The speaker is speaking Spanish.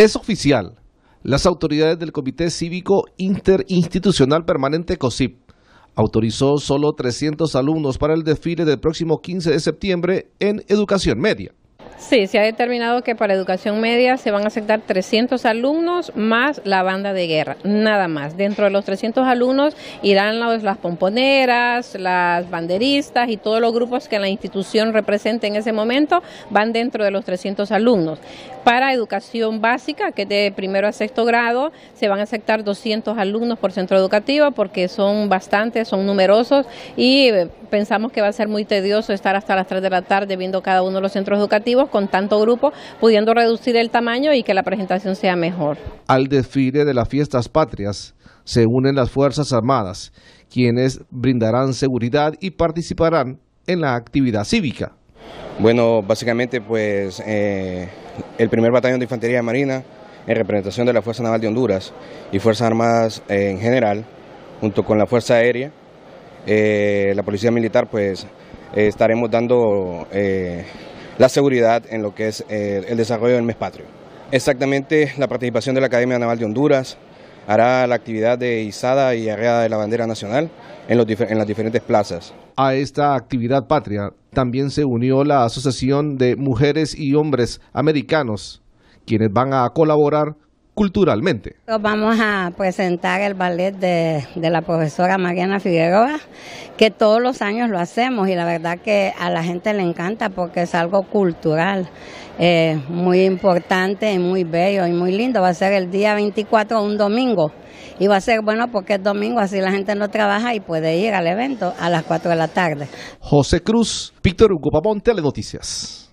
Es oficial. Las autoridades del Comité Cívico Interinstitucional Permanente COSIP autorizó solo 300 alumnos para el desfile del próximo 15 de septiembre en educación media. Sí, se ha determinado que para educación media se van a aceptar 300 alumnos más la banda de guerra, nada más. Dentro de los 300 alumnos irán las pomponeras, las banderistas y todos los grupos que la institución represente en ese momento van dentro de los 300 alumnos. Para educación básica, que es de primero a sexto grado, se van a aceptar 200 alumnos por centro educativo porque son bastantes, son numerosos y eh, pensamos que va a ser muy tedioso estar hasta las 3 de la tarde viendo cada uno de los centros educativos con tanto grupo, pudiendo reducir el tamaño y que la presentación sea mejor. Al desfile de las fiestas patrias se unen las Fuerzas Armadas, quienes brindarán seguridad y participarán en la actividad cívica. Bueno, básicamente pues eh, el primer batallón de Infantería Marina en representación de la Fuerza Naval de Honduras y Fuerzas Armadas eh, en general, junto con la Fuerza Aérea, eh, la policía militar, pues estaremos dando eh, la seguridad en lo que es eh, el desarrollo del mes patrio. Exactamente, la participación de la Academia Naval de Honduras hará la actividad de izada y arreada de la bandera nacional en las diferentes plazas. A esta actividad patria también se unió la Asociación de Mujeres y Hombres Americanos, quienes van a colaborar culturalmente. Vamos a presentar el ballet de, la profesora Mariana Figueroa, que todos los años lo hacemos y la verdad que a la gente le encanta porque es algo cultural, eh, muy importante y muy bello y muy lindo. Va a ser el día 24, un domingo. Y va a ser bueno porque es domingo, así la gente no trabaja y puede ir al evento a las 4 de la tarde. José Cruz, Víctor Hugo Telenoticias.